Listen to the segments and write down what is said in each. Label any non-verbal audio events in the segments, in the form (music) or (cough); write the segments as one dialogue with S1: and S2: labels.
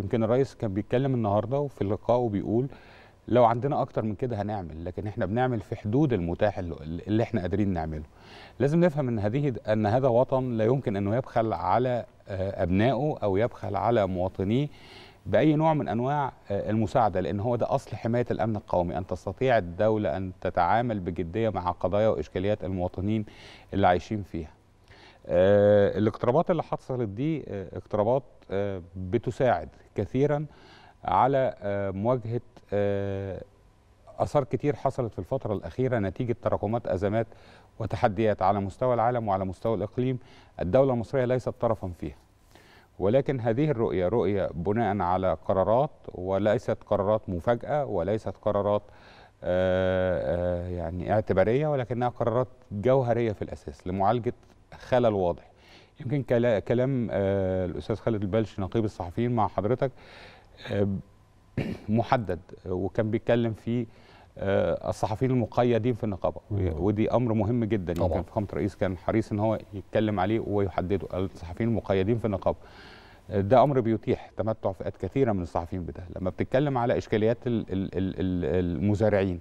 S1: يمكن الرئيس كان بيتكلم النهارده وفي اللقاء بيقول لو عندنا اكتر من كده هنعمل لكن احنا بنعمل في حدود المتاح اللي احنا قادرين نعمله لازم نفهم ان هذه ان هذا وطن لا يمكن انه يبخل على آه، ابنائه او يبخل على مواطنيه باي نوع من انواع آه، المساعده لان هو ده اصل حمايه الامن القومي ان تستطيع الدوله ان تتعامل بجديه مع قضايا واشكاليات المواطنين اللي عايشين فيها آه، الاقترابات اللي حصلت دي آه، اقترابات آه، بتساعد كثيرا على مواجهه اثار كتير حصلت في الفتره الاخيره نتيجه تراكمات ازمات وتحديات على مستوى العالم وعلى مستوى الاقليم الدوله المصريه ليست طرفا فيها ولكن هذه الرؤيه رؤيه بناء على قرارات وليست قرارات مفاجاه وليست قرارات يعني اعتباريه ولكنها قرارات جوهريه في الاساس لمعالجه خلل واضح يمكن كلام آه، الاستاذ خالد البلش نقيب الصحفيين مع حضرتك آه، (clears throat) محدد وكان بيتكلم في آه، الصحفيين المقيدين في النقابه ودي امر مهم جدا طبعا. يمكن فخامه الرئيس كان حريص ان هو يتكلم عليه ويحدده الصحفيين المقيدين في النقابه ده امر بيتيح تمتع فئات كثيره من الصحفيين بده لما بتتكلم على اشكاليات المزارعين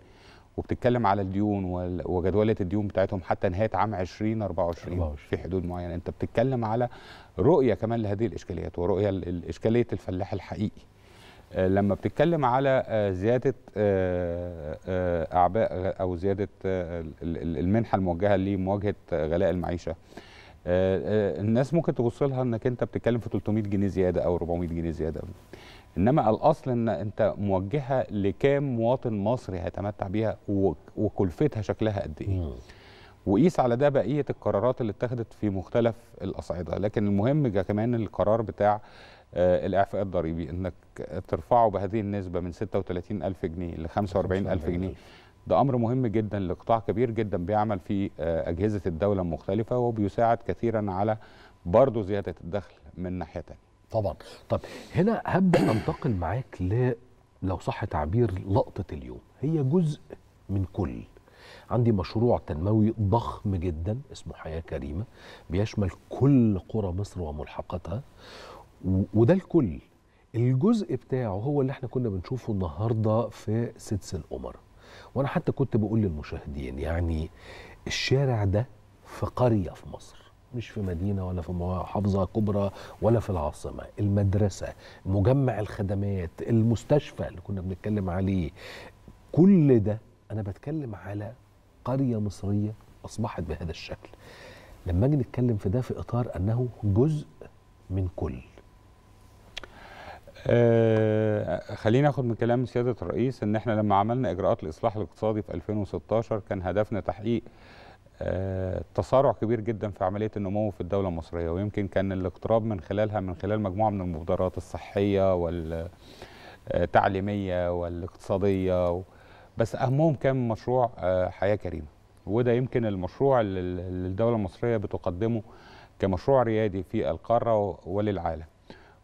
S1: وبتتكلم على الديون وجدولة الديون بتاعتهم حتى نهاية عام 2024 24. في حدود معينة أنت بتتكلم على رؤية كمان لهذه الإشكاليات ورؤية الاشكاليه الفلاح الحقيقي آه، لما بتتكلم على آه، زيادة آه، أعباء أو زيادة المنحة الموجهة لمواجهة غلاء المعيشة الناس ممكن تبص لها انك انت بتتكلم في 300 جنيه زياده او 400 جنيه زياده انما الاصل ان انت موجهه لكام مواطن مصري هيتمتع بيها وكلفتها شكلها قد ايه وقيس على ده بقيه القرارات اللي اتخذت في مختلف الاصعده لكن المهم كمان القرار بتاع آه، الاعفاء الضريبي انك ترفعه بهذه النسبه من 36000 جنيه ل 45000 جنيه ده امر مهم جدا لقطاع كبير جدا بيعمل في آه، اجهزه الدوله المختلفه وبيساعد كثيرا على برضه زياده الدخل من ناحيه تانية
S2: طبعا طب هنا هبدا انتقل معاك ل لو صح تعبير لقطه اليوم هي جزء من كل عندي مشروع تنموي ضخم جدا اسمه حياه كريمه بيشمل كل قرى مصر وملحقاتها وده الكل الجزء بتاعه هو اللي احنا كنا بنشوفه النهارده في سدس القمر وانا حتى كنت بقول للمشاهدين يعني الشارع ده في قريه في مصر مش في مدينة ولا في محافظة كبرى ولا في العاصمة المدرسة مجمع الخدمات المستشفى اللي كنا بنتكلم عليه كل ده أنا بتكلم على قرية مصرية أصبحت بهذا الشكل لما أجي نتكلم في ده في إطار أنه جزء من كل
S1: أه خلينا ناخد من كلام سياده الرئيس ان احنا لما عملنا اجراءات الاصلاح الاقتصادي في 2016 كان هدفنا تحقيق تسارع كبير جدا في عمليه النمو في الدوله المصريه ويمكن كان الاقتراب من خلالها من خلال مجموعه من المبادرات الصحيه والتعليميه والاقتصاديه بس اهمهم كان مشروع آه، حياه كريمه وده يمكن المشروع اللي الدوله المصريه بتقدمه كمشروع ريادي في القاره وللعالم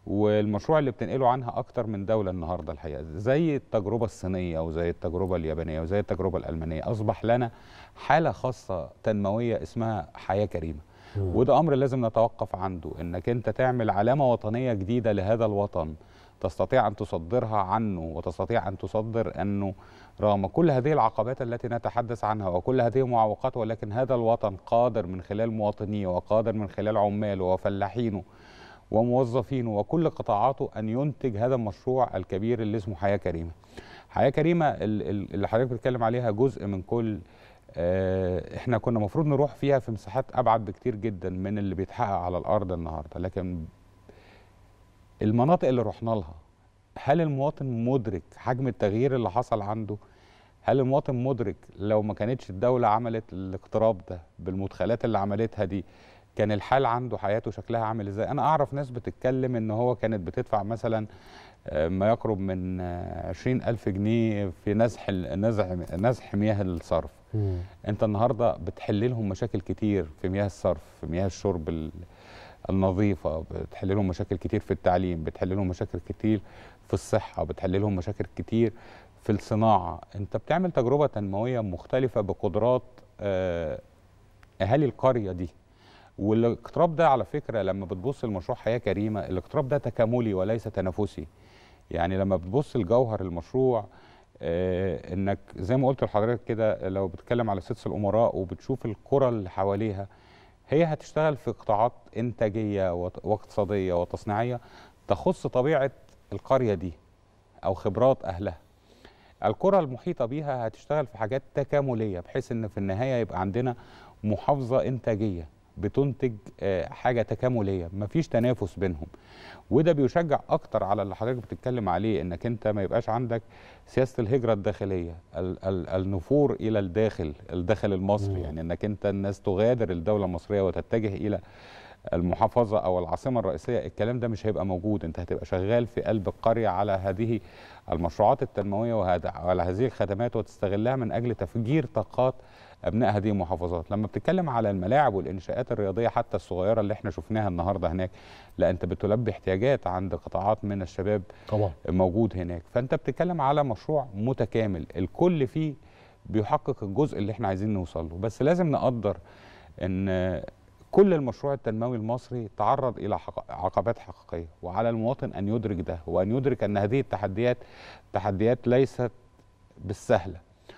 S1: والمشروع اللي بتنقله عنها اكتر من دوله النهارده الحقيقه زي التجربه الصينيه وزي التجربه اليابانيه وزي التجربه الالمانيه اصبح لنا حاله خاصه تنمويه اسمها حياه كريمه مم. وده امر لازم نتوقف عنده انك انت تعمل علامه وطنيه جديده لهذا الوطن تستطيع ان تصدرها عنه وتستطيع ان تصدر انه رغم كل هذه العقبات التي نتحدث عنها وكل هذه المعوقات ولكن هذا الوطن قادر من خلال مواطنيه وقادر من خلال عماله وفلاحينه وموظفينه وكل قطاعاته أن ينتج هذا المشروع الكبير اللي اسمه حياة كريمة حياة كريمة اللي حضرتك بتتكلم عليها جزء من كل آه، احنا كنا المفروض نروح فيها في مساحات ابعد بكتير جدا من اللي بيتحقق على الارض النهارده لكن المناطق اللي رحنا لها هل المواطن مدرك حجم التغيير اللي حصل عنده هل المواطن مدرك لو ما كانتش الدولة عملت الاقتراب ده بالمدخلات اللي عملتها دي كان الحال عنده حياته شكلها عامل ازاي انا اعرف ناس بتتكلم ان هو كانت بتدفع مثلا آه، ما يقرب من 20000 آه، جنيه في نزح نزح نزح مياه الصرف مم. انت النهارده بتحل لهم مشاكل كتير في مياه الصرف في مياه الشرب النظيفه بتحل لهم مشاكل كتير في التعليم بتحل لهم مشاكل كتير في الصحه بتحل لهم مشاكل كتير في الصناعه انت بتعمل تجربه تنمويه مختلفه بقدرات آه، اهالي القريه دي والاقتراب ده على فكره لما بتبص لمشروع حياه كريمه الاقتراب ده تكاملي وليس تنافسي يعني لما بتبص لجوهر المشروع آه انك زي ما قلت لحضرتك كده لو بتتكلم على سدس الامراء وبتشوف القرى اللي حواليها هي هتشتغل في قطاعات انتاجيه واقتصاديه وتصنيعيه تخص طبيعه القريه دي او خبرات اهلها القرى المحيطه بيها هتشتغل في حاجات تكامليه بحيث ان في النهايه يبقى عندنا محافظه انتاجيه بتنتج آه، حاجه تكامليه مفيش تنافس بينهم وده بيشجع اكتر على اللي حضرتك بتتكلم عليه انك انت ما يبقاش عندك سياسه الهجره الداخليه ال ال النفور الى الداخل الداخل المصري يعني انك انت الناس تغادر الدوله المصريه وتتجه الى المحافظه او العاصمه الرئيسيه الكلام ده مش هيبقى موجود انت هتبقى شغال في قلب القريه على هذه المشروعات التنمويه وعلى هذه الخدمات وتستغلها من اجل تفجير طاقات ابناء هذه المحافظات لما بتتكلم على الملاعب والانشاءات الرياضيه حتى الصغيره اللي احنا شفناها النهارده هناك لا انت بتلبي احتياجات عند قطاعات من الشباب طبعا. موجود هناك فانت بتتكلم على مشروع متكامل الكل فيه بيحقق الجزء اللي احنا عايزين نوصل له بس لازم نقدر ان كل المشروع التنموي المصري تعرض إلى عقبات حقيقية وعلى المواطن أن يدرك ده وأن يدرك أن هذه التحديات تحديات ليست بالسهلة